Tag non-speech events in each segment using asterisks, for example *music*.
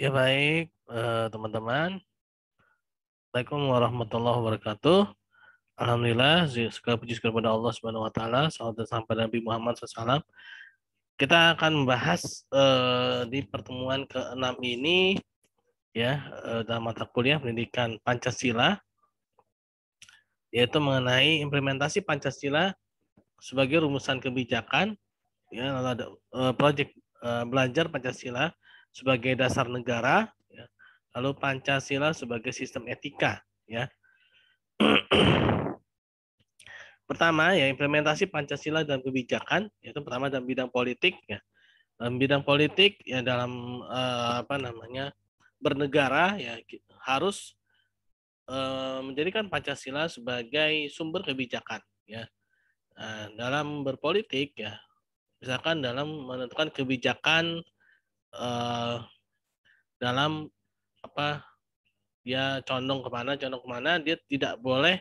Ya baik eh, teman-teman. Assalamualaikum warahmatullahi wabarakatuh. Alhamdulillah segala puji kepada Allah Subhanahu wa taala salawat sampai Nabi Muhammad SAW. Kita akan membahas eh, di pertemuan ke-6 ini ya eh, dalam mata kuliah pendidikan Pancasila yaitu mengenai implementasi Pancasila sebagai rumusan kebijakan ya ada eh, proyek eh, belajar Pancasila sebagai dasar negara, ya. lalu Pancasila sebagai sistem etika. Ya. *clears throat* pertama ya implementasi Pancasila dalam kebijakan yaitu pertama dalam bidang politik ya dalam bidang politik ya dalam eh, apa namanya bernegara ya harus eh, menjadikan Pancasila sebagai sumber kebijakan ya eh, dalam berpolitik ya misalkan dalam menentukan kebijakan uh, dalam apa dia condong kemana condong kemana dia tidak boleh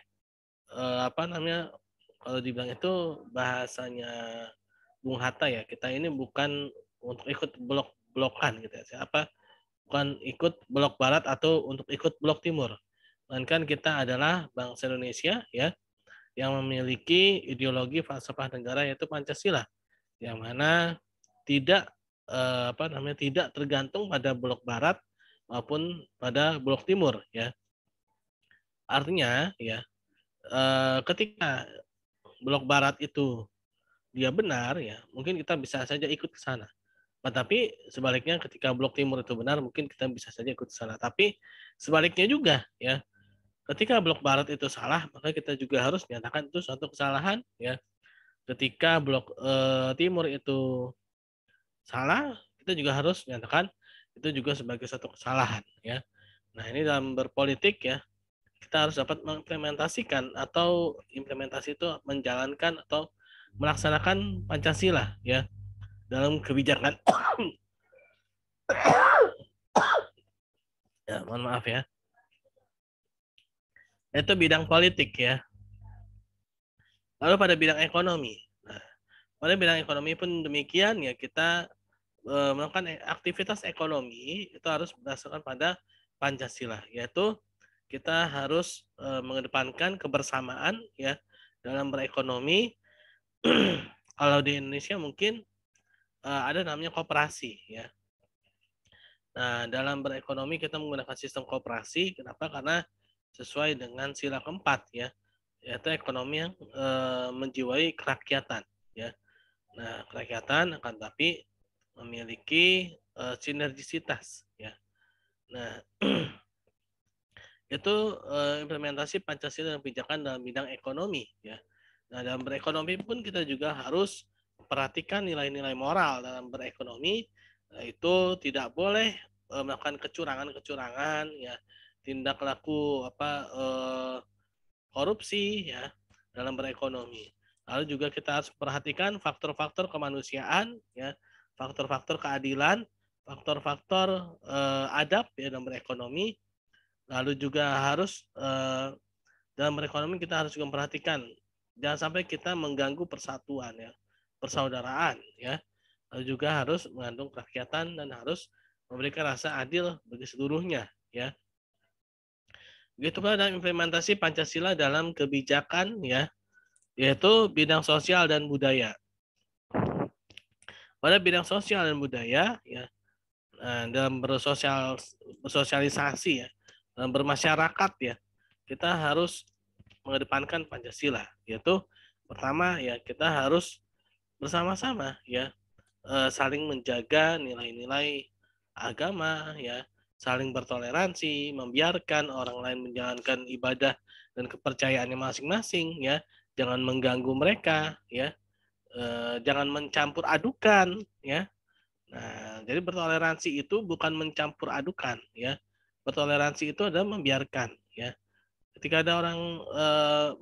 uh, apa namanya kalau dibilang itu bahasanya Bung Hatta ya kita ini bukan untuk ikut blok blokan gitu ya apa bukan ikut blok barat atau untuk ikut blok timur melainkan kita adalah bangsa Indonesia ya yang memiliki ideologi falsafah negara yaitu Pancasila yang mana tidak Eh, apa namanya tidak tergantung pada blok barat maupun pada blok timur ya. Artinya ya eh, ketika blok barat itu dia benar ya, mungkin kita bisa saja ikut ke sana. tetapi sebaliknya ketika blok timur itu benar, mungkin kita bisa saja ikut ke sana. Tapi sebaliknya juga ya, ketika blok barat itu salah, maka kita juga harus menyatakan itu suatu kesalahan ya. Ketika blok e, timur itu salah, kita juga harus menyatakan itu juga sebagai satu kesalahan ya. Nah, ini dalam berpolitik ya, kita harus dapat mengimplementasikan atau implementasi itu menjalankan atau melaksanakan Pancasila ya dalam kebijakan. *coughs* ya, mohon maaf ya. Itu bidang politik ya. Lalu pada bidang ekonomi. Nah, pada bidang ekonomi pun demikian ya kita Eh, melakukan e-, aktivitas ekonomi itu harus berdasarkan pada Pancasila yaitu kita harus eh, mengedepankan kebersamaan ya dalam berekonomi *clears throat* kalau di Indonesia mungkin eh, ada namanya koperasi ya nah dalam berekonomi kita menggunakan sistem koperasi kenapa karena sesuai dengan sila keempat ya yaitu ekonomi yang e, menjiwai kerakyatan ya nah kerakyatan akan tapi memiliki uh, sinergisitas ya. Nah, *clears throat* itu uh, implementasi Pancasila dan kebijakan dalam bidang ekonomi ya. Nah, dalam berekonomi pun kita juga harus perhatikan nilai-nilai moral dalam berekonomi itu tidak boleh uh, melakukan kecurangan-kecurangan ya, tindak laku apa uh, korupsi ya dalam berekonomi. Lalu juga kita harus perhatikan faktor-faktor kemanusiaan ya faktor-faktor keadilan, faktor-faktor uh, adab ya dalam berekonomi, lalu juga harus uh, dalam berekonomi kita harus juga memperhatikan jangan sampai kita mengganggu persatuan ya, persaudaraan ya, lalu juga harus mengandung kerakyatan dan harus memberikan rasa adil bagi seluruhnya ya. Begitu pula dalam implementasi Pancasila dalam kebijakan ya, yaitu bidang sosial dan budaya. Pada bidang sosial dan budaya, ya eh, dalam bersosial bersosialisasi ya, dalam bermasyarakat ya, kita harus mengedepankan Pancasila, yaitu pertama ya kita harus bersama-sama ya eh, saling menjaga nilai-nilai agama ya, saling bertoleransi, membiarkan orang lain menjalankan ibadah dan kepercayaannya masing-masing ya, jangan mengganggu mereka ya, Eh, jangan mencampur adukan ya nah jadi bertoleransi itu bukan mencampur adukan ya bertoleransi itu adalah membiarkan ya ketika ada orang e,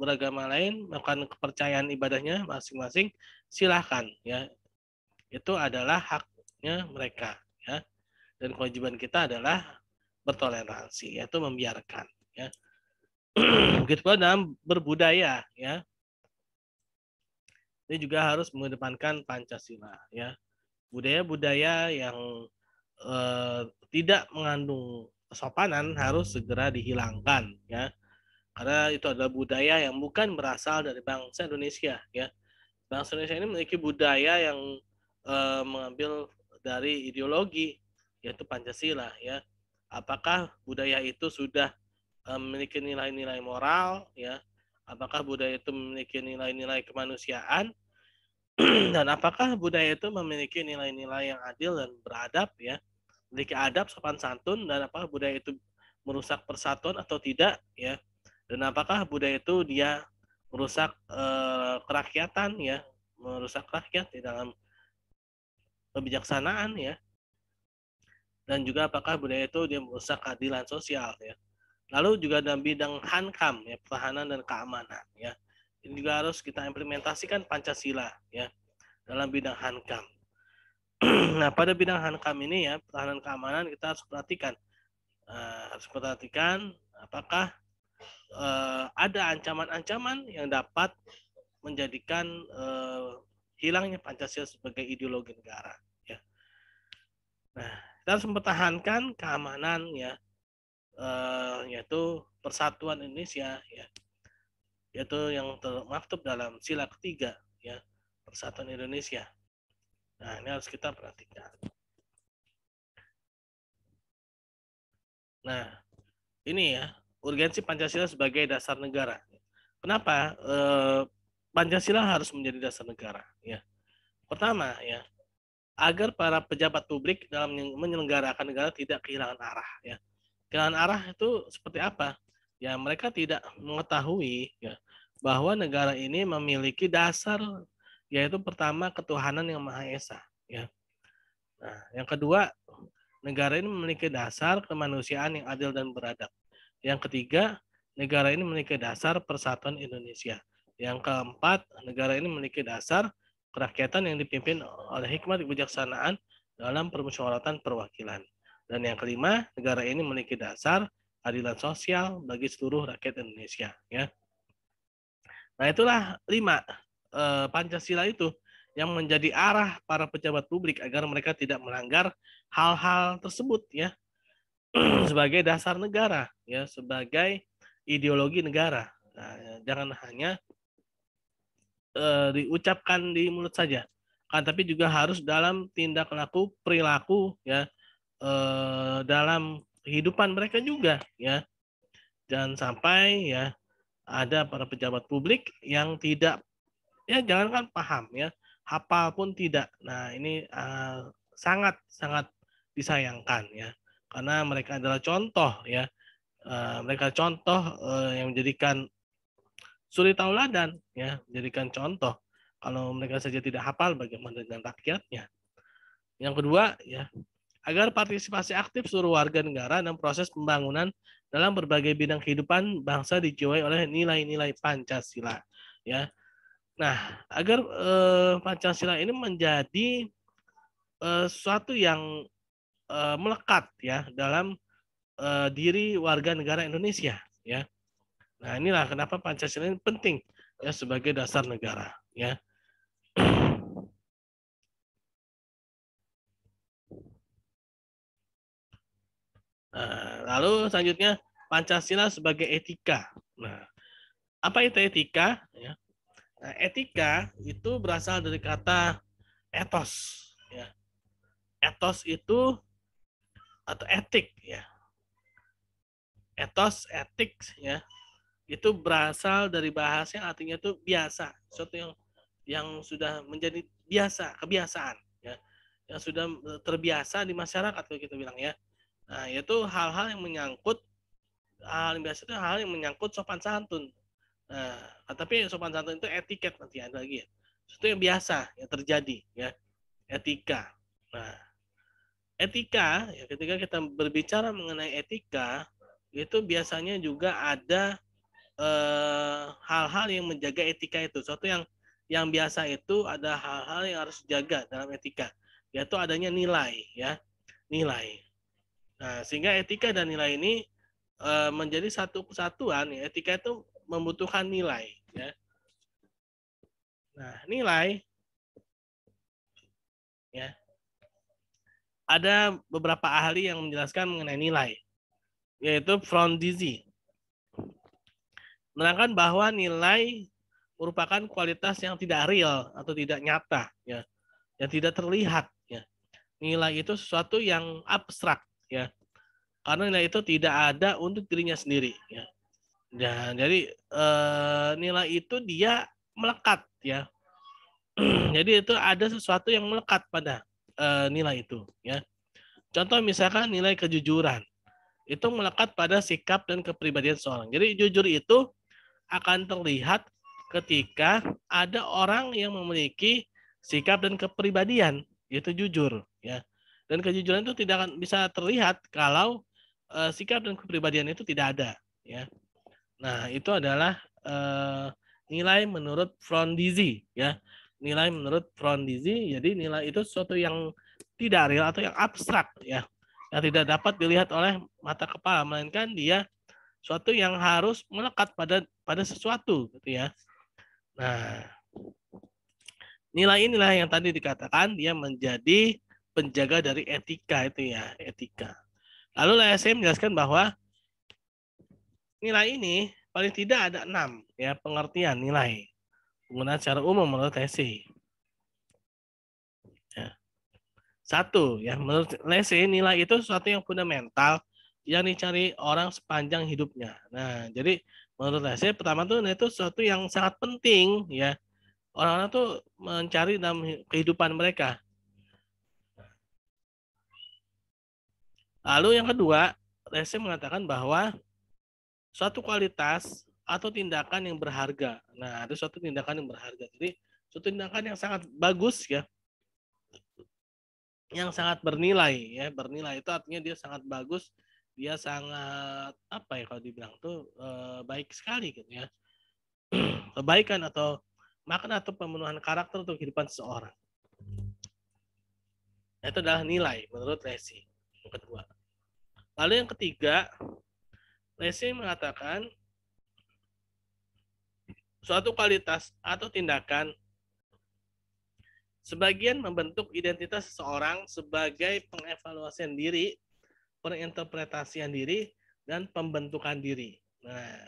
beragama lain melakukan kepercayaan ibadahnya masing-masing silahkan ya itu adalah haknya mereka ya dan kewajiban kita adalah bertoleransi yaitu membiarkan ya *clears throat* begitu pula dalam berbudaya ya ini juga harus mengedepankan Pancasila ya. Budaya-budaya yang eh, tidak mengandung kesopanan harus segera dihilangkan ya. Karena itu adalah budaya yang bukan berasal dari bangsa Indonesia ya. Bangsa Indonesia ini memiliki budaya yang eh, mengambil dari ideologi yaitu Pancasila ya. Apakah budaya itu sudah eh, memiliki nilai-nilai moral ya Apakah budaya itu memiliki nilai-nilai kemanusiaan? *clears throat* dan apakah budaya itu memiliki nilai-nilai yang adil dan beradab ya? Memiliki adab sopan santun dan apakah budaya itu merusak persatuan atau tidak ya? Dan apakah budaya itu dia merusak eh, kerakyatan ya? Merusak rakyat di dalam kebijaksanaan ya? Dan juga apakah budaya itu dia merusak keadilan sosial ya? Lalu juga ada bidang hankam ya pertahanan dan keamanan ya. Ini juga harus kita implementasikan Pancasila ya dalam bidang hankam. *clears throat* nah pada bidang hankam ini ya pertahanan keamanan kita harus perhatikan uh, harus perhatikan apakah uh, ada ancaman-ancaman yang dapat menjadikan uh, hilangnya Pancasila sebagai ideologi negara. Ya. Nah, kita harus mempertahankan keamanan ya uh, yaitu persatuan Indonesia ya yaitu yang termaktub dalam sila ketiga ya persatuan Indonesia nah ini harus kita perhatikan nah ini ya urgensi Pancasila sebagai dasar negara kenapa eh, Pancasila harus menjadi dasar negara ya pertama ya agar para pejabat publik dalam menyelenggarakan negara tidak kehilangan arah ya kehilangan arah itu seperti apa? Ya mereka tidak mengetahui ya, bahwa negara ini memiliki dasar yaitu pertama ketuhanan yang maha esa. Ya. Nah, yang kedua negara ini memiliki dasar kemanusiaan yang adil dan beradab. Yang ketiga negara ini memiliki dasar persatuan Indonesia. Yang keempat negara ini memiliki dasar kerakyatan yang dipimpin oleh hikmat kebijaksanaan dalam permusyawaratan perwakilan. Dan yang kelima, negara ini memiliki dasar keadilan sosial bagi seluruh rakyat Indonesia. Ya. Nah itulah lima eh, Pancasila itu yang menjadi arah para pejabat publik agar mereka tidak melanggar hal-hal tersebut ya *clears throat* sebagai dasar negara ya sebagai ideologi negara nah, jangan hanya eh, diucapkan di mulut saja kan tapi juga harus dalam tindak laku perilaku ya eh, dalam kehidupan mereka juga ya. Jangan sampai ya ada para pejabat publik yang tidak ya jangankan paham ya, hafal pun tidak. Nah, ini eh, sangat sangat disayangkan ya. Karena mereka adalah contoh ya. Eh, mereka contoh eh, yang menjadikan suri tauladan ya, menjadikan contoh kalau mereka saja tidak hafal bagaimana dengan rakyatnya. Yang kedua ya agar partisipasi aktif seluruh warga negara dalam proses pembangunan dalam berbagai bidang kehidupan bangsa dijiwai oleh nilai-nilai Pancasila ya. Nah, agar eh, Pancasila ini menjadi eh, sesuatu yang eh, melekat ya dalam eh, diri warga negara Indonesia ya. Nah, inilah kenapa Pancasila ini penting ya sebagai dasar negara ya. Nah, lalu selanjutnya Pancasila sebagai etika. Nah, apa itu etika? Ya. Nah, etika itu berasal dari kata etos. Ya. Etos itu atau etik ya. Etos, etik ya. Itu berasal dari bahasa yang artinya itu biasa, sesuatu yang yang sudah menjadi biasa, kebiasaan ya. Yang sudah terbiasa di masyarakat kalau kita bilang ya. Nah, yaitu hal-hal yang menyangkut hal yang biasa itu hal yang menyangkut sopan santun. Nah, ah, tapi sopan santun itu etiket nanti ada lagi ya. Itu yang biasa yang terjadi ya. Etika. Nah, etika ya ketika kita berbicara mengenai etika itu biasanya juga ada eh, hal-hal eh, yang menjaga etika itu. Suatu yang yang biasa itu ada hal-hal yang harus dijaga dalam etika, yaitu adanya nilai ya. Nilai. Nah, sehingga etika dan nilai ini eh, menjadi satu kesatuan. Ya. Etika itu membutuhkan nilai. Ya. Nah, nilai, ya, ada beberapa ahli yang menjelaskan mengenai nilai, yaitu Dizzy Menangkan bahwa nilai merupakan kualitas yang tidak real atau tidak nyata, ya, yang tidak terlihat. Ya. Nilai itu sesuatu yang abstrak, ya karena nilai itu tidak ada untuk dirinya sendiri ya dan ya, jadi e, nilai itu dia melekat ya *clears throat* jadi itu ada sesuatu yang melekat pada e, nilai itu ya contoh misalkan nilai kejujuran itu melekat pada sikap dan kepribadian seorang jadi jujur itu akan terlihat ketika ada orang yang memiliki sikap dan kepribadian yaitu jujur ya dan kejujuran itu tidak akan bisa terlihat kalau uh, sikap dan kepribadian itu tidak ada, ya. Nah, itu adalah uh, nilai menurut Frondizi, ya. Nilai menurut Frondizi, jadi nilai itu sesuatu yang tidak real atau yang abstrak, ya. Yang tidak dapat dilihat oleh mata kepala, melainkan dia suatu yang harus melekat pada pada sesuatu, gitu ya. Nah, nilai inilah yang tadi dikatakan dia menjadi penjaga dari etika itu ya, etika. Lalu saya menjelaskan bahwa nilai ini paling tidak ada enam ya pengertian nilai penggunaan secara umum menurut Lesi. Ya. Satu ya menurut Lesi nilai itu sesuatu yang fundamental yang dicari orang sepanjang hidupnya. Nah jadi menurut Lesi pertama tuh itu sesuatu yang sangat penting ya orang-orang tuh mencari dalam kehidupan mereka Lalu yang kedua, Rese mengatakan bahwa suatu kualitas atau tindakan yang berharga. Nah, ada suatu tindakan yang berharga. Jadi, suatu tindakan yang sangat bagus ya. Yang sangat bernilai ya, bernilai itu artinya dia sangat bagus, dia sangat apa ya kalau dibilang tuh eh, baik sekali gitu ya. *clears throat* Kebaikan atau makna atau pemenuhan karakter untuk kehidupan seseorang. Itu adalah nilai menurut Resi. Yang kedua. Lalu yang ketiga, Lessing mengatakan suatu kualitas atau tindakan sebagian membentuk identitas seseorang sebagai pengevaluasian diri, penginterpretasian diri, dan pembentukan diri. Nah,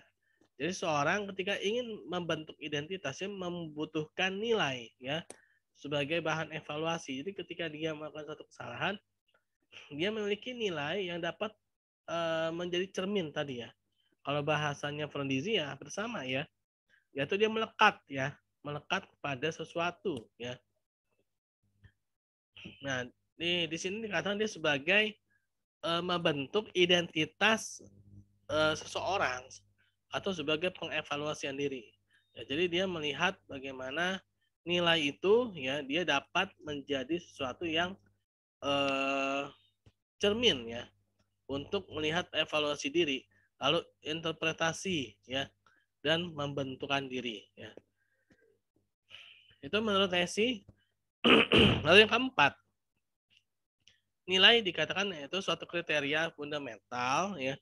jadi seorang ketika ingin membentuk identitasnya membutuhkan nilai ya sebagai bahan evaluasi. Jadi ketika dia melakukan satu kesalahan, dia memiliki nilai yang dapat uh, menjadi cermin tadi ya. Kalau bahasanya Frondizi ya hampir ya. Yaitu dia melekat ya, melekat pada sesuatu ya. Nah, di di sini dikatakan dia sebagai uh, membentuk identitas uh, seseorang atau sebagai pengevaluasian diri. Ya, jadi dia melihat bagaimana nilai itu ya dia dapat menjadi sesuatu yang eh, cermin ya untuk melihat evaluasi diri, lalu interpretasi ya dan membentukkan diri ya. Itu menurut Esi. *clears throat* lalu yang keempat, nilai dikatakan itu suatu kriteria fundamental ya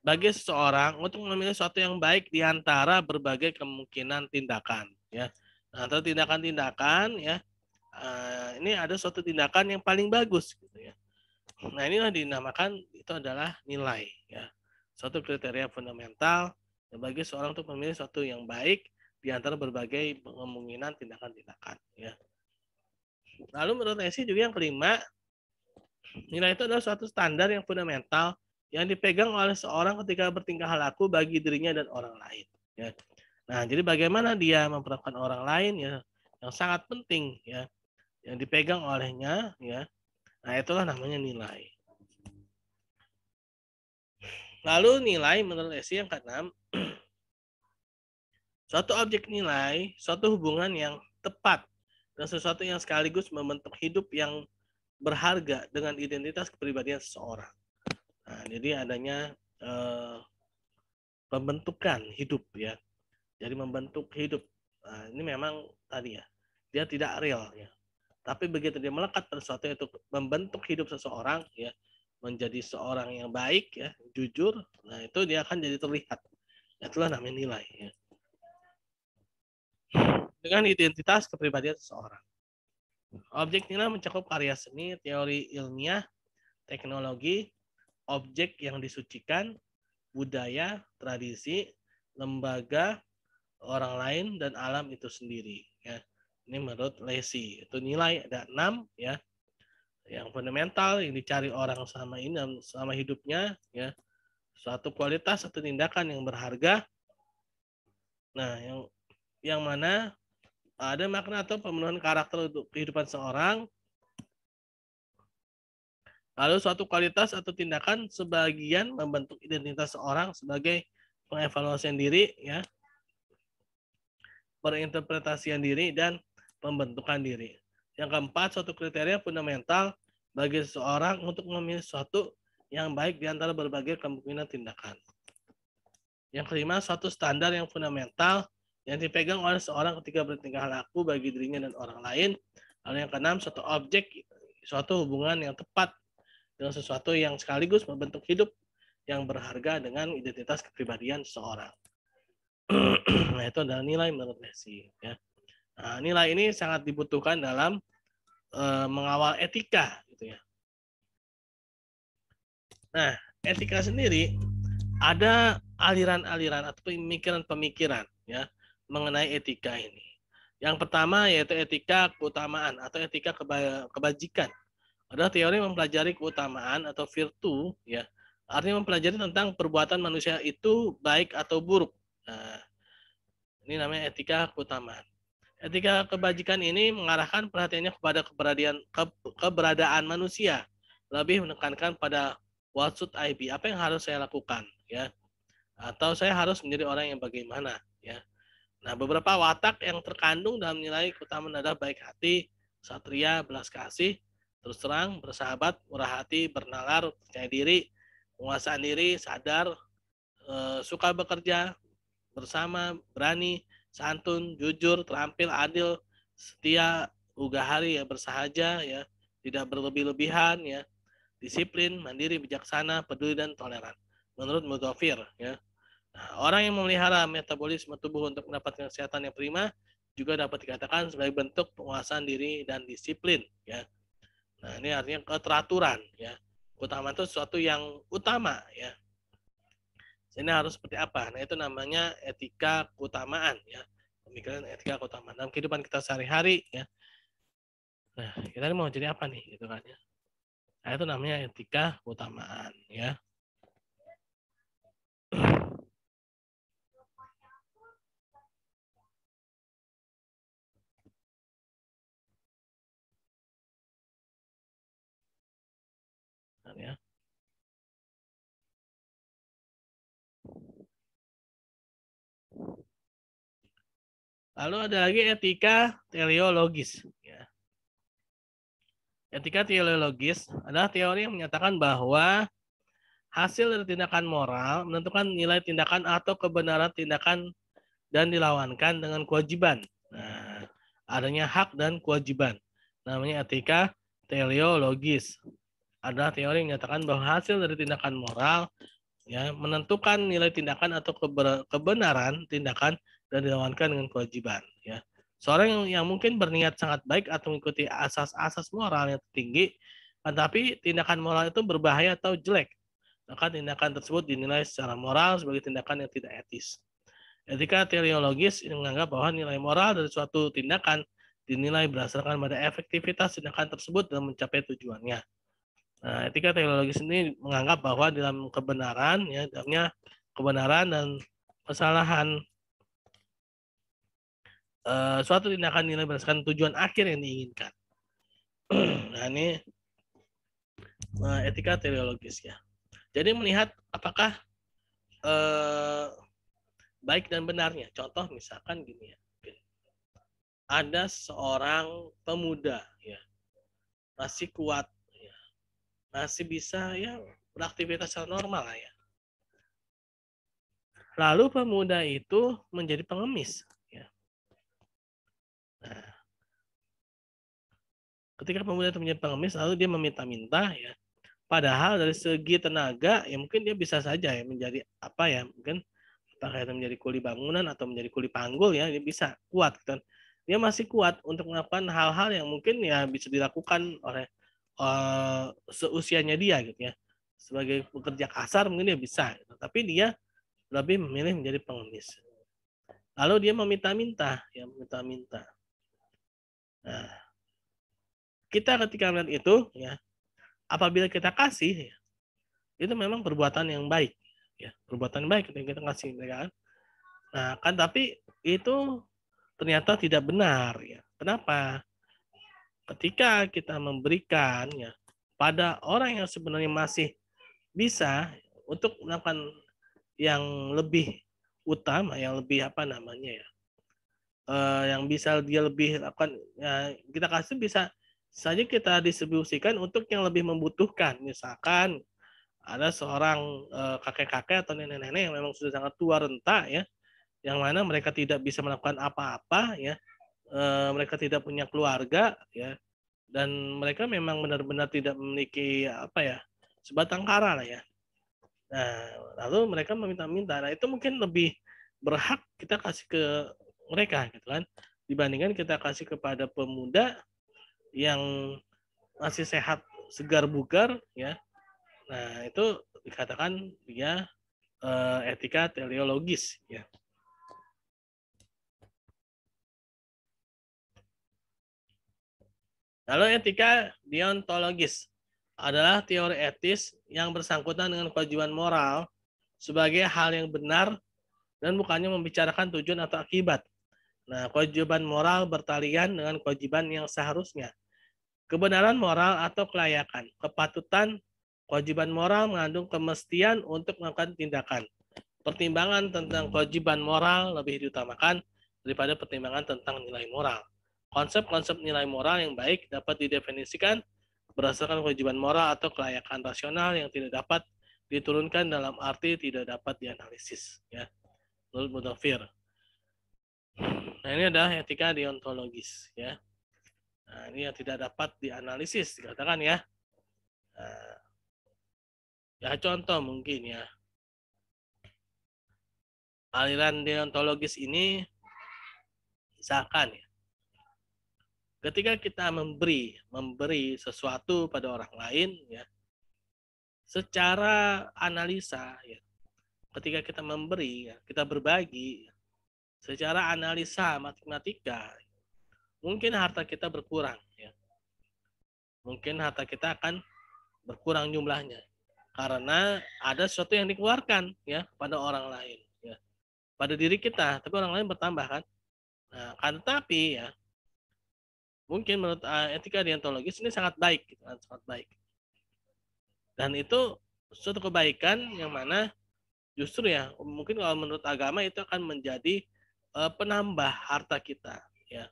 bagi seseorang untuk memilih suatu yang baik di antara berbagai kemungkinan tindakan ya atau nah, tindakan-tindakan ya eh, ini ada suatu tindakan yang paling bagus gitu ya Nah, inilah dinamakan itu adalah nilai ya. Suatu kriteria fundamental bagi seorang untuk memilih suatu yang baik di antara berbagai kemungkinan tindakan-tindakan ya. Lalu menurut Nancy juga yang kelima, nilai itu adalah suatu standar yang fundamental yang dipegang oleh seorang ketika bertingkah laku bagi dirinya dan orang lain ya. Nah, jadi bagaimana dia memperlakukan orang lain ya yang sangat penting ya yang dipegang olehnya ya Nah, itulah namanya nilai. Lalu nilai menurut SI yang keenam, *clears throat* suatu objek nilai, suatu hubungan yang tepat dan sesuatu yang sekaligus membentuk hidup yang berharga dengan identitas kepribadian seseorang. Nah, jadi adanya eh, pembentukan hidup ya. Jadi membentuk hidup. Nah, ini memang tadi ya, dia tidak real ya tapi begitu dia melekat pada sesuatu itu membentuk hidup seseorang ya menjadi seorang yang baik ya jujur nah itu dia akan jadi terlihat itulah namanya nilai ya. dengan identitas kepribadian seseorang objek nilai mencakup karya seni teori ilmiah teknologi objek yang disucikan budaya tradisi lembaga orang lain dan alam itu sendiri ya ini menurut Lesi Itu nilai ada enam ya. Yang fundamental yang dicari orang sama ini sama hidupnya ya. Suatu kualitas atau tindakan yang berharga. Nah, yang yang mana ada makna atau pemenuhan karakter untuk kehidupan seorang lalu suatu kualitas atau tindakan sebagian membentuk identitas seorang sebagai pengevaluasian diri ya perinterpretasian diri dan pembentukan diri. Yang keempat, suatu kriteria fundamental bagi seseorang untuk memilih sesuatu yang baik di antara berbagai kemungkinan tindakan. Yang kelima, suatu standar yang fundamental yang dipegang oleh seorang ketika bertingkah laku bagi dirinya dan orang lain. Lalu yang keenam, suatu objek, suatu hubungan yang tepat dengan sesuatu yang sekaligus membentuk hidup yang berharga dengan identitas kepribadian seseorang. *clears throat* nah, itu adalah nilai menurut Messi. Ya. Nah, nilai ini sangat dibutuhkan dalam e, mengawal etika, gitu ya. Nah, etika sendiri ada aliran-aliran atau pemikiran-pemikiran ya mengenai etika ini. Yang pertama yaitu etika keutamaan atau etika keba kebajikan. Ada teori mempelajari keutamaan atau virtu ya. Artinya mempelajari tentang perbuatan manusia itu baik atau buruk. Nah, ini namanya etika keutamaan. Ketika kebajikan ini mengarahkan perhatiannya kepada keberadaan keberadaan manusia, lebih menekankan pada what should I be, apa yang harus saya lakukan, ya. Atau saya harus menjadi orang yang bagaimana, ya. Nah, beberapa watak yang terkandung dalam nilai utama adalah baik hati, satria, belas kasih, terus terang, bersahabat, murah hati, bernalar, percaya diri, penguasaan diri, sadar, eh, suka bekerja, bersama, berani, santun, jujur, terampil, adil, setia, hari ya bersahaja ya, tidak berlebih-lebihan ya, disiplin, mandiri, bijaksana, peduli dan toleran. Menurut Mudhafir ya. Nah, orang yang memelihara metabolisme tubuh untuk mendapatkan kesehatan yang prima juga dapat dikatakan sebagai bentuk penguasaan diri dan disiplin ya. Nah, ini artinya keteraturan ya. Utama itu sesuatu yang utama ya ini harus seperti apa nah itu namanya etika keutamaan ya pemikiran etika keutamaan dalam kehidupan kita sehari-hari ya nah kita ini mau jadi apa nih gitu kan ya nah itu namanya etika keutamaan ya ya Lalu ada lagi etika teleologis. Ya. Etika teleologis adalah teori yang menyatakan bahwa hasil dari tindakan moral menentukan nilai tindakan atau kebenaran tindakan dan dilawankan dengan kewajiban. Nah, adanya hak dan kewajiban. Namanya etika teleologis. Adalah teori yang menyatakan bahwa hasil dari tindakan moral ya menentukan nilai tindakan atau kebenaran tindakan dan dilawankan dengan kewajiban ya. Seorang yang, yang mungkin berniat sangat baik atau mengikuti asas-asas moral yang tinggi, tetapi tindakan moral itu berbahaya atau jelek, maka tindakan tersebut dinilai secara moral sebagai tindakan yang tidak etis. Etika teleologis menganggap bahwa nilai moral dari suatu tindakan dinilai berdasarkan pada efektivitas tindakan tersebut dalam mencapai tujuannya. Nah, etika teleologis ini menganggap bahwa dalam kebenaran, ya, dalamnya kebenaran dan kesalahan Eh, suatu tindakan nilai berdasarkan tujuan akhir yang diinginkan. *clears throat* nah ini uh, etika teleologis ya. Jadi melihat apakah uh, baik dan benarnya. Contoh misalkan gini ya. Ada seorang pemuda ya masih kuat ya. masih bisa ya beraktivitas secara normal lah ya. Lalu pemuda itu menjadi pengemis ketika pemuda itu menjadi pengemis lalu dia meminta-minta ya padahal dari segi tenaga ya mungkin dia bisa saja ya menjadi apa ya mungkin entah itu menjadi kuli bangunan atau menjadi kuli panggul ya dia bisa kuat gitu dia masih kuat untuk melakukan hal-hal yang mungkin ya bisa dilakukan oleh uh, seusianya dia gitu ya sebagai pekerja kasar mungkin dia bisa gitu. tapi dia lebih memilih menjadi pengemis lalu dia meminta-minta ya meminta-minta nah kita ketika melihat itu ya apabila kita kasih ya, itu memang perbuatan yang baik ya perbuatan yang baik ketika kita kasih mereka ya kan nah kan tapi itu ternyata tidak benar ya kenapa ketika kita memberikan ya pada orang yang sebenarnya masih bisa untuk melakukan yang lebih utama yang lebih apa namanya ya eh, yang bisa dia lebih lakukan ya, kita kasih bisa saja kita distribusikan untuk yang lebih membutuhkan. Misalkan ada seorang eh, kakek-kakek atau nenek-nenek yang memang sudah sangat tua renta ya, yang mana mereka tidak bisa melakukan apa-apa ya, eh, mereka tidak punya keluarga ya, dan mereka memang benar-benar tidak memiliki apa ya sebatang kara lah ya. Nah, lalu mereka meminta-minta. Nah, itu mungkin lebih berhak kita kasih ke mereka gitu kan dibandingkan kita kasih kepada pemuda yang masih sehat segar bugar ya nah itu dikatakan dia uh, etika teleologis ya Lalu etika deontologis adalah teori etis yang bersangkutan dengan kewajiban moral sebagai hal yang benar dan bukannya membicarakan tujuan atau akibat. Nah, kewajiban moral bertalian dengan kewajiban yang seharusnya kebenaran moral atau kelayakan, kepatutan, kewajiban moral mengandung kemestian untuk melakukan tindakan. Pertimbangan tentang kewajiban moral lebih diutamakan daripada pertimbangan tentang nilai moral. Konsep-konsep nilai moral yang baik dapat didefinisikan berdasarkan kewajiban moral atau kelayakan rasional yang tidak dapat diturunkan dalam arti tidak dapat dianalisis ya menurut Mudafir. Nah ini adalah etika deontologis ya. Nah, ini yang tidak dapat dianalisis dikatakan ya. Nah, ya contoh mungkin ya. Aliran deontologis ini misalkan ya. Ketika kita memberi memberi sesuatu pada orang lain ya secara analisa ya. Ketika kita memberi, ya, kita berbagi ya, secara analisa matematika mungkin harta kita berkurang ya. Mungkin harta kita akan berkurang jumlahnya karena ada sesuatu yang dikeluarkan ya pada orang lain ya. Pada diri kita, tapi orang lain bertambah kan. Nah, kan tapi ya mungkin menurut ah, etika deontologis ini sangat baik gitu, sangat baik. Dan itu suatu kebaikan yang mana justru ya mungkin kalau menurut agama itu akan menjadi eh, penambah harta kita ya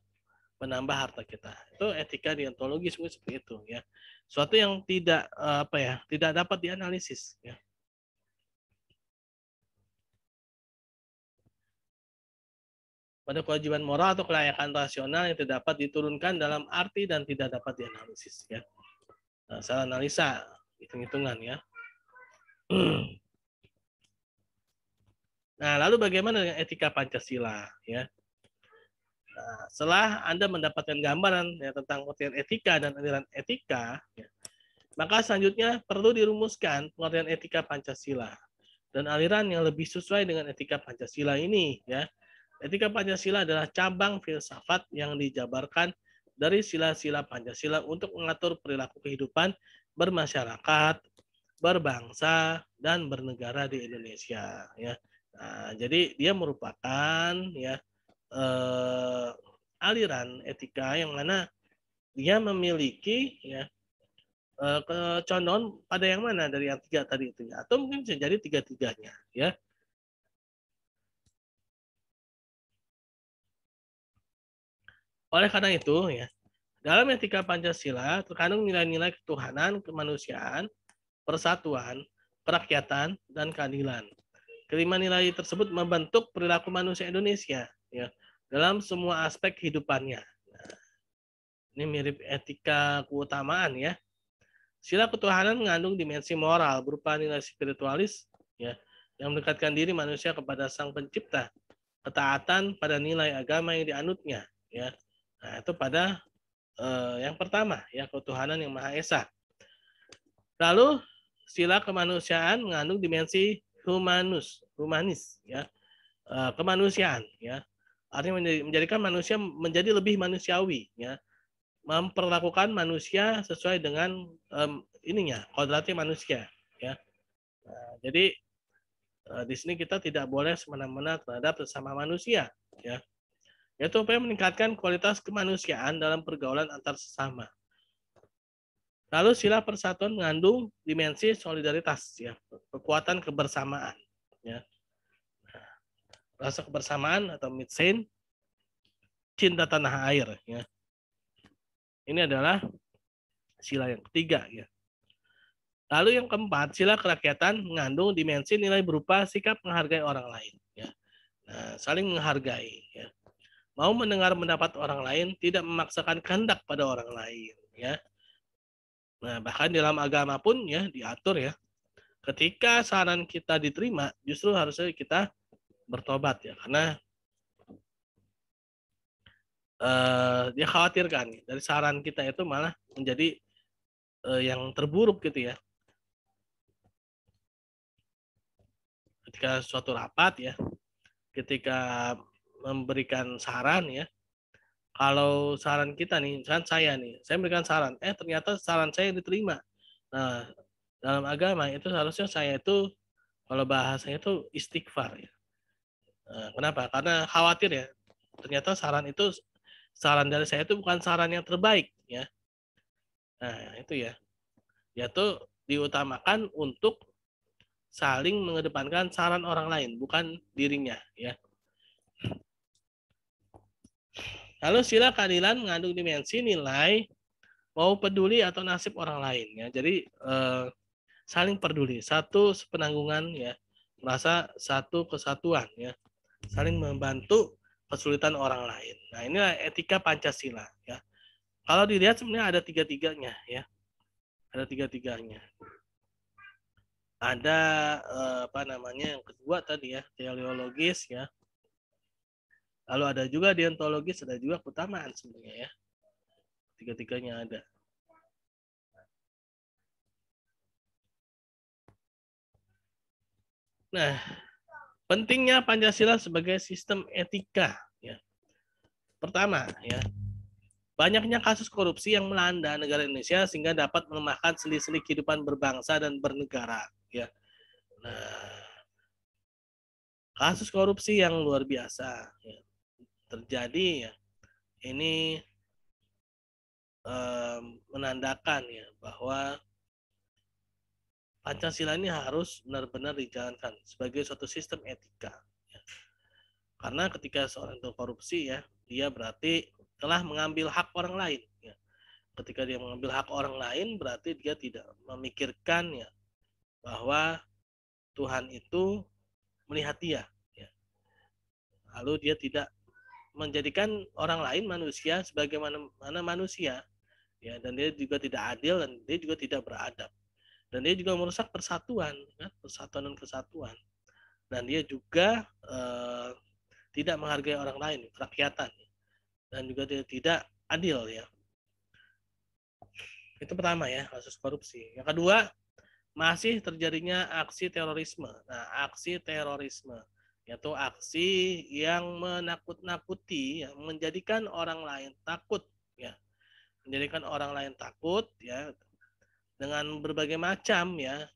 menambah harta kita. Itu etika deontologi semua seperti itu ya. Suatu yang tidak eh, apa ya, tidak dapat dianalisis ya. Pada kewajiban moral atau kelayakan rasional yang tidak dapat diturunkan dalam arti dan tidak dapat dianalisis ya. Nah, salah analisa hitung-hitungan ya. *clears throat* Nah, lalu bagaimana dengan etika Pancasila ya? Nah, setelah Anda mendapatkan gambaran ya, tentang pengertian etika dan aliran etika, ya, maka selanjutnya perlu dirumuskan pengertian etika Pancasila dan aliran yang lebih sesuai dengan etika Pancasila ini. Ya. Etika Pancasila adalah cabang filsafat yang dijabarkan dari sila-sila Pancasila untuk mengatur perilaku kehidupan bermasyarakat, berbangsa, dan bernegara di Indonesia. Ya. Nah, jadi dia merupakan ya uh, aliran etika yang mana dia memiliki ya eh, kecondongan pada yang mana dari yang tiga tadi itu ya atau mungkin bisa jadi tiga-tiganya ya oleh karena itu ya dalam etika Pancasila terkandung nilai-nilai ketuhanan, kemanusiaan, persatuan, kerakyatan, dan keadilan. Kelima nilai tersebut membentuk perilaku manusia Indonesia ya dalam semua aspek kehidupannya. Nah, ini mirip etika keutamaan ya. Sila ketuhanan mengandung dimensi moral berupa nilai spiritualis ya yang mendekatkan diri manusia kepada Sang Pencipta, ketaatan pada nilai agama yang dianutnya ya. Nah, itu pada eh, yang pertama ya ketuhanan yang Maha Esa. Lalu sila kemanusiaan mengandung dimensi humanus, humanis ya. Eh, kemanusiaan ya artinya menjadikan manusia menjadi lebih manusiawi ya memperlakukan manusia sesuai dengan um, ininya kodratnya manusia ya nah, jadi uh, di sini kita tidak boleh semena-mena terhadap sesama manusia ya yaitu upaya meningkatkan kualitas kemanusiaan dalam pergaulan antar sesama lalu sila persatuan mengandung dimensi solidaritas ya kekuatan kebersamaan ya rasa kebersamaan atau mitsin cinta tanah air. Ya. Ini adalah sila yang ketiga. Ya. Lalu yang keempat, sila kerakyatan mengandung dimensi nilai berupa sikap menghargai orang lain. Ya. Nah, saling menghargai. Ya. Mau mendengar pendapat orang lain, tidak memaksakan kehendak pada orang lain. Ya. Nah, bahkan dalam agama pun ya diatur ya. Ketika saran kita diterima, justru harusnya kita bertobat ya karena uh, dia khawatirkan dari saran kita itu malah menjadi uh, yang terburuk gitu ya ketika suatu rapat ya ketika memberikan saran ya kalau saran kita nih saran saya nih saya memberikan saran eh ternyata saran saya diterima nah dalam agama itu seharusnya saya itu kalau bahasanya itu istighfar ya Eh, kenapa? Karena khawatir ya. Ternyata saran itu saran dari saya itu bukan saran yang terbaik ya. Nah, itu ya. Yaitu diutamakan untuk saling mengedepankan saran orang lain, bukan dirinya ya. Lalu sila keadilan mengandung dimensi nilai mau peduli atau nasib orang lain ya. Jadi eh, saling peduli, satu sepenanggungan ya, merasa satu kesatuan ya saling hmm. membantu kesulitan orang lain. Nah ini etika Pancasila ya. Kalau dilihat sebenarnya ada tiga tiganya ya, ada tiga tiganya. Ada eh, apa namanya yang kedua tadi ya teleologis ya. Lalu ada juga deontologis, ada juga keutamaan sebenarnya ya. Tiga-tiganya ada. Nah, Pentingnya Pancasila sebagai sistem etika. Ya. Pertama, ya, banyaknya kasus korupsi yang melanda negara Indonesia sehingga dapat melemahkan selisih kehidupan berbangsa dan bernegara. Ya. Nah, kasus korupsi yang luar biasa ya, terjadi ya. Ini eh, menandakan ya bahwa Pancasila ini harus benar-benar dijalankan sebagai suatu sistem etika. Ya. Karena ketika seorang itu korupsi ya, dia berarti telah mengambil hak orang lain. Ya. Ketika dia mengambil hak orang lain, berarti dia tidak memikirkan ya bahwa Tuhan itu melihat dia. Ya. Lalu dia tidak menjadikan orang lain manusia sebagaimana manusia, ya dan dia juga tidak adil dan dia juga tidak beradab dan dia juga merusak persatuan kan persatuan dan kesatuan dan dia juga eh, tidak menghargai orang lain kerakyatan ya. dan juga dia tidak adil ya itu pertama ya kasus korupsi yang kedua masih terjadinya aksi terorisme nah aksi terorisme yaitu aksi yang menakut-nakuti ya, menjadikan orang lain takut ya menjadikan orang lain takut ya dengan berbagai macam ya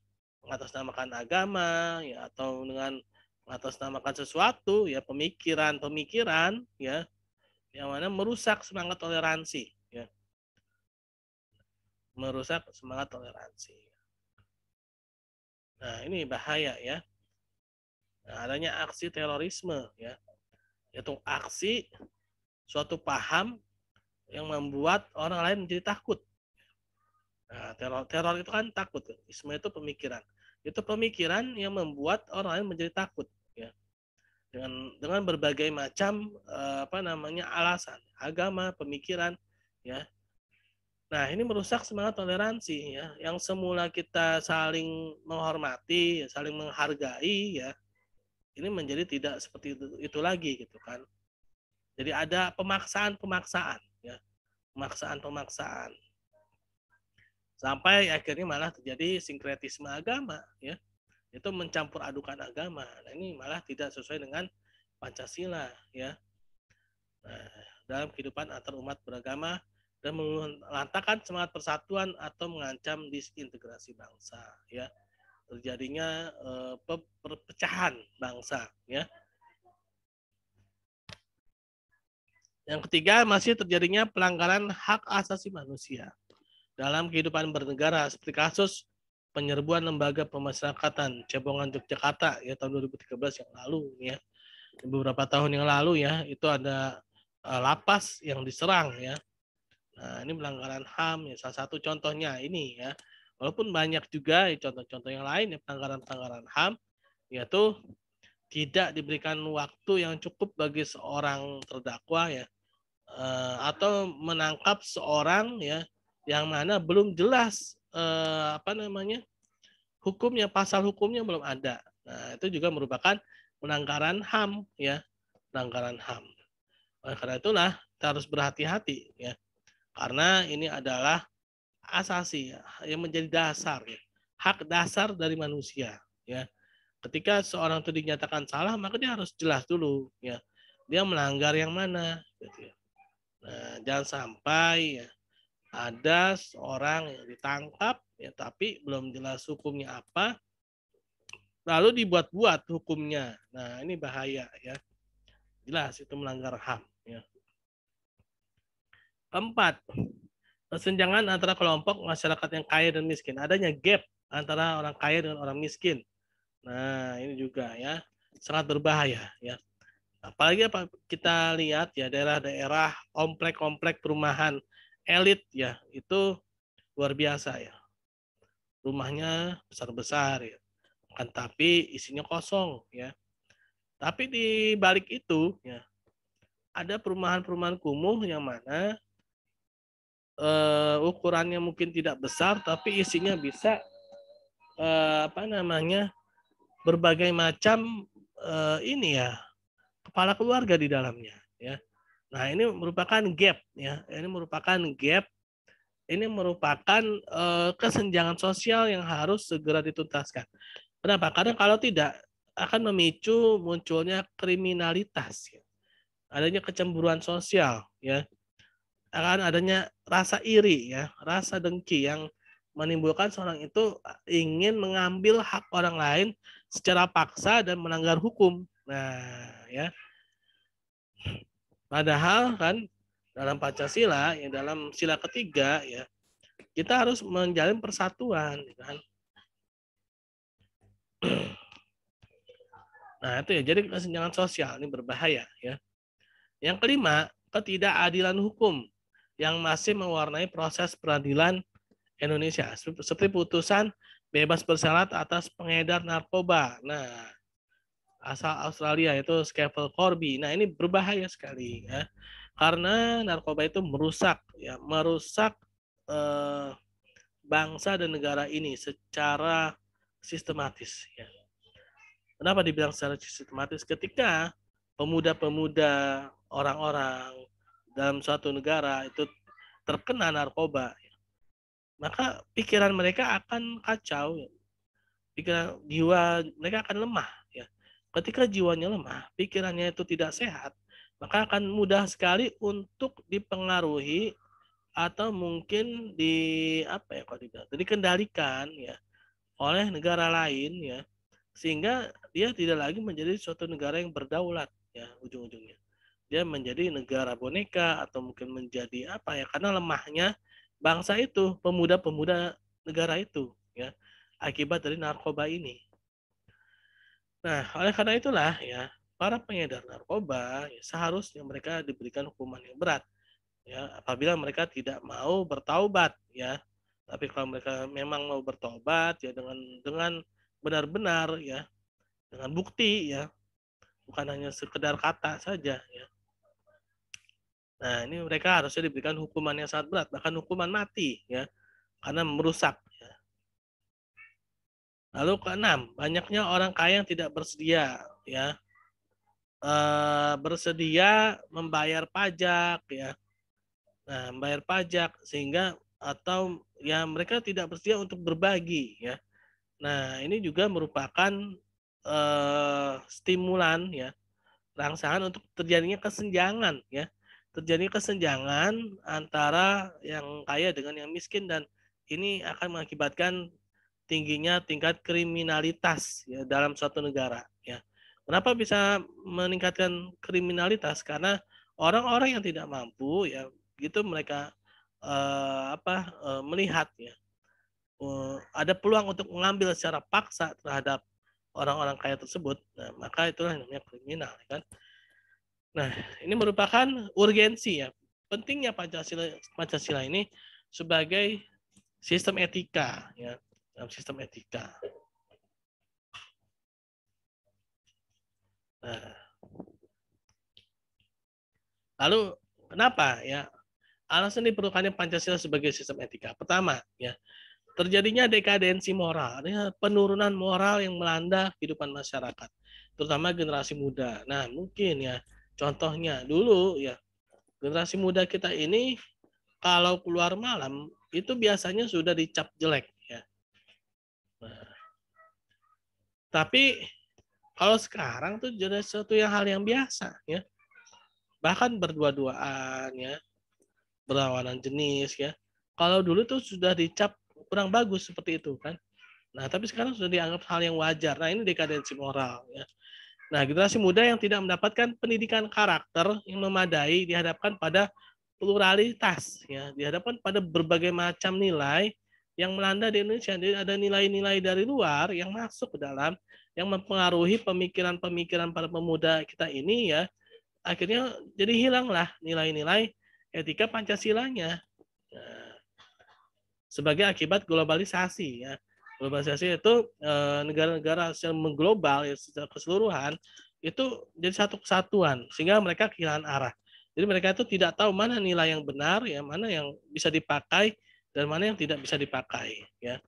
mengatasnamakan agama ya atau dengan mengatasnamakan sesuatu ya pemikiran-pemikiran ya yang mana merusak semangat toleransi ya merusak semangat toleransi nah ini bahaya ya nah, adanya aksi terorisme ya yaitu aksi suatu paham yang membuat orang lain menjadi takut Nah, teror teror itu kan takut. Isma itu pemikiran. Itu pemikiran yang membuat orang lain menjadi takut ya. Dengan dengan berbagai macam eh, apa namanya alasan, agama, pemikiran ya. Nah, ini merusak semangat toleransi ya. Yang semula kita saling menghormati, saling menghargai ya. Ini menjadi tidak seperti itu, itu lagi gitu kan. Jadi ada pemaksaan-pemaksaan ya. Pemaksaan-pemaksaan sampai akhirnya malah terjadi sinkretisme agama ya itu mencampur adukan agama nah, ini malah tidak sesuai dengan pancasila ya nah, dalam kehidupan antar umat beragama dan melantakan semangat persatuan atau mengancam disintegrasi bangsa ya terjadinya eh, perpecahan bangsa ya yang ketiga masih terjadinya pelanggaran hak asasi manusia dalam kehidupan bernegara seperti kasus penyerbuan lembaga pemasyarakatan Cebongan Yogyakarta ya tahun 2013 yang lalu ya beberapa tahun yang lalu ya itu ada uh, lapas yang diserang ya nah ini pelanggaran ham ya salah satu contohnya ini ya walaupun banyak juga ya, contoh-contoh yang lain ya pelanggaran-pelanggaran ham yaitu tidak diberikan waktu yang cukup bagi seorang terdakwa ya eh, atau menangkap seorang ya yang mana belum jelas eh, apa namanya hukumnya pasal hukumnya belum ada. Nah, itu juga merupakan pelanggaran HAM ya, pelanggaran HAM. Oleh karena itulah kita harus berhati-hati ya. Karena ini adalah asasi ya, yang menjadi dasar ya. hak dasar dari manusia ya. Ketika seorang itu dinyatakan salah, maka dia harus jelas dulu ya. Dia melanggar yang mana gitu ya. Nah, jangan sampai ya ada seorang yang ditangkap ya tapi belum jelas hukumnya apa lalu dibuat-buat hukumnya nah ini bahaya ya jelas itu melanggar ham ya keempat kesenjangan antara kelompok masyarakat yang kaya dan miskin adanya gap antara orang kaya dengan orang miskin nah ini juga ya sangat berbahaya ya apalagi apa kita lihat ya daerah-daerah komplek-komplek perumahan elit ya itu luar biasa ya rumahnya besar-besar ya kan tapi isinya kosong ya tapi di balik itu ya ada perumahan-perumahan kumuh yang mana uh, ukurannya mungkin tidak besar tapi isinya bisa uh, apa namanya berbagai macam uh, ini ya kepala keluarga di dalamnya ya Nah, ini merupakan gap ya. Ini merupakan gap ini merupakan uh, kesenjangan sosial yang harus segera dituntaskan. Kenapa? Karena kalau tidak akan memicu munculnya kriminalitas, ya. adanya kecemburuan sosial, ya, akan adanya rasa iri, ya, rasa dengki yang menimbulkan seorang itu ingin mengambil hak orang lain secara paksa dan melanggar hukum. Nah, ya. Padahal kan dalam Pancasila yang dalam sila ketiga ya kita harus menjalin persatuan ya kan. *clears throat* Nah, itu ya. Jadi kesenjangan sosial ini berbahaya ya. Yang kelima, ketidakadilan hukum yang masih mewarnai proses peradilan Indonesia seperti putusan bebas bersyarat atas pengedar narkoba. Nah, asal Australia yaitu Scaffold Corby. Nah, ini berbahaya sekali ya. Karena narkoba itu merusak ya, merusak eh, bangsa dan negara ini secara sistematis ya. Kenapa dibilang secara sistematis? Ketika pemuda-pemuda orang-orang dalam suatu negara itu terkena narkoba, ya, maka pikiran mereka akan kacau, ya. pikiran jiwa mereka akan lemah Ketika jiwanya lemah, pikirannya itu tidak sehat, maka akan mudah sekali untuk dipengaruhi atau mungkin di apa ya kalau tidak dikendalikan ya oleh negara lain ya sehingga dia tidak lagi menjadi suatu negara yang berdaulat ya ujung-ujungnya dia menjadi negara boneka atau mungkin menjadi apa ya karena lemahnya bangsa itu pemuda-pemuda negara itu ya akibat dari narkoba ini Nah, oleh karena itulah ya para pengedar narkoba ya, seharusnya mereka diberikan hukuman yang berat ya apabila mereka tidak mau bertaubat ya. Tapi kalau mereka memang mau bertobat ya dengan dengan benar-benar ya dengan bukti ya bukan hanya sekedar kata saja ya. Nah, ini mereka harusnya diberikan hukuman yang sangat berat, bahkan hukuman mati ya. Karena merusak Lalu keenam, banyaknya orang kaya yang tidak bersedia, ya. E, bersedia membayar pajak, ya. Nah, membayar pajak sehingga atau ya mereka tidak bersedia untuk berbagi, ya. Nah, ini juga merupakan e, stimulan, ya. Rangsangan untuk terjadinya kesenjangan, ya. terjadi kesenjangan antara yang kaya dengan yang miskin dan ini akan mengakibatkan tingginya tingkat kriminalitas ya dalam suatu negara ya. Kenapa bisa meningkatkan kriminalitas? Karena orang-orang yang tidak mampu ya gitu mereka eh, apa eh, ya, Eh, ada peluang untuk mengambil secara paksa terhadap orang-orang kaya tersebut. Nah, maka itulah yang namanya kriminal ya kan. Nah, ini merupakan urgensi ya. Pentingnya Pancasila Pancasila ini sebagai sistem etika ya dalam sistem etika. Nah. Lalu kenapa ya alasan diperlukannya Pancasila sebagai sistem etika? Pertama, ya terjadinya dekadensi moral, ya, penurunan moral yang melanda kehidupan masyarakat, terutama generasi muda. Nah, mungkin ya contohnya dulu ya generasi muda kita ini kalau keluar malam itu biasanya sudah dicap jelek Tapi kalau sekarang tuh jadi sesuatu yang hal yang biasa ya. Bahkan berdua-duaan ya. Berlawanan jenis ya. Kalau dulu tuh sudah dicap kurang bagus seperti itu kan. Nah, tapi sekarang sudah dianggap hal yang wajar. Nah, ini dekadensi moral ya. Nah, generasi muda yang tidak mendapatkan pendidikan karakter yang memadai dihadapkan pada pluralitas ya, dihadapkan pada berbagai macam nilai yang melanda di Indonesia. Jadi ada nilai-nilai dari luar yang masuk ke dalam yang mempengaruhi pemikiran-pemikiran para pemuda kita ini ya akhirnya jadi hilanglah nilai-nilai etika Pancasilanya nah, sebagai akibat globalisasi ya globalisasi itu eh, negara-negara secara mengglobal ya, secara keseluruhan itu jadi satu kesatuan sehingga mereka kehilangan arah jadi mereka itu tidak tahu mana nilai yang benar ya mana yang bisa dipakai dan mana yang tidak bisa dipakai ya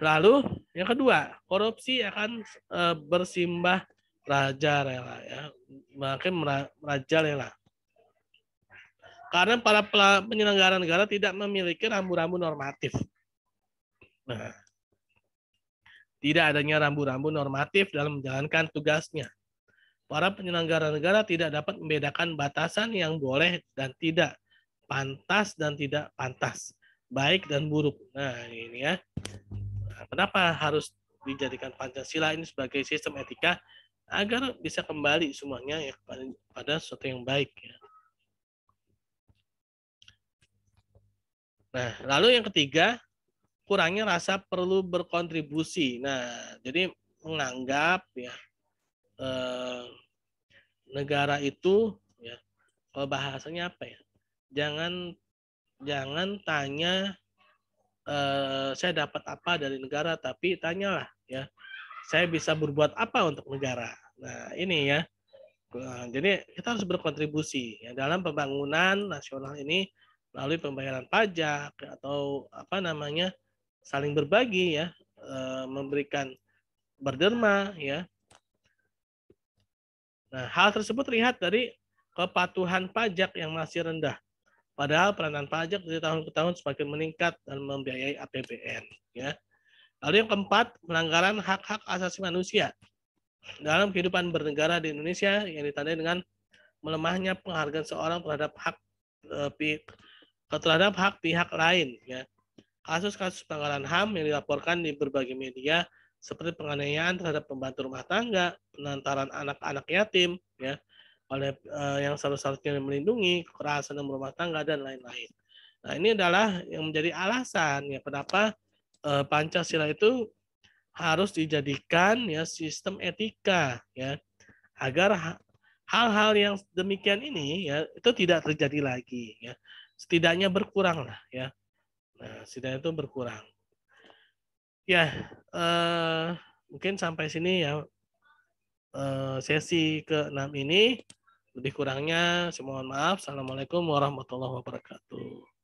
lalu yang kedua, korupsi akan uh, bersimbah raja rela ya, makin raja rela. Karena para penyelenggara negara tidak memiliki rambu-rambu normatif. Nah, tidak adanya rambu-rambu normatif dalam menjalankan tugasnya. Para penyelenggara negara tidak dapat membedakan batasan yang boleh dan tidak, pantas dan tidak pantas, baik dan buruk. Nah, ini ya Kenapa harus dijadikan Pancasila ini sebagai sistem etika agar bisa kembali semuanya ya kepada, pada sesuatu yang baik ya. Nah, lalu yang ketiga, kurangnya rasa perlu berkontribusi. Nah, jadi menganggap ya eh, negara itu ya kalau bahasanya apa ya? Jangan jangan tanya Eh, saya dapat apa dari negara, tapi tanyalah ya, saya bisa berbuat apa untuk negara. Nah ini ya, nah, jadi kita harus berkontribusi ya, dalam pembangunan nasional ini melalui pembayaran pajak atau apa namanya saling berbagi ya, eh, memberikan berderma ya. Nah hal tersebut terlihat dari kepatuhan pajak yang masih rendah Padahal peranan pajak dari tahun ke tahun semakin meningkat dan membiayai APBN. Ya. Lalu yang keempat, pelanggaran hak-hak asasi manusia dalam kehidupan bernegara di Indonesia yang ditandai dengan melemahnya penghargaan seorang terhadap hak eh, pihak, terhadap hak pihak lain. Ya. Kasus-kasus pelanggaran HAM yang dilaporkan di berbagai media seperti penganiayaan terhadap pembantu rumah tangga, penantaran anak-anak yatim, ya, oleh uh, yang satu-satunya melindungi kekerasan dalam rumah tangga dan lain-lain. Nah ini adalah yang menjadi alasan ya kenapa uh, Pancasila itu harus dijadikan ya sistem etika ya agar hal-hal yang demikian ini ya itu tidak terjadi lagi ya setidaknya berkurang lah ya nah setidaknya itu berkurang ya uh, mungkin sampai sini ya uh, sesi ke-6 ini lebih kurangnya, semoga maaf. Assalamualaikum warahmatullahi wabarakatuh.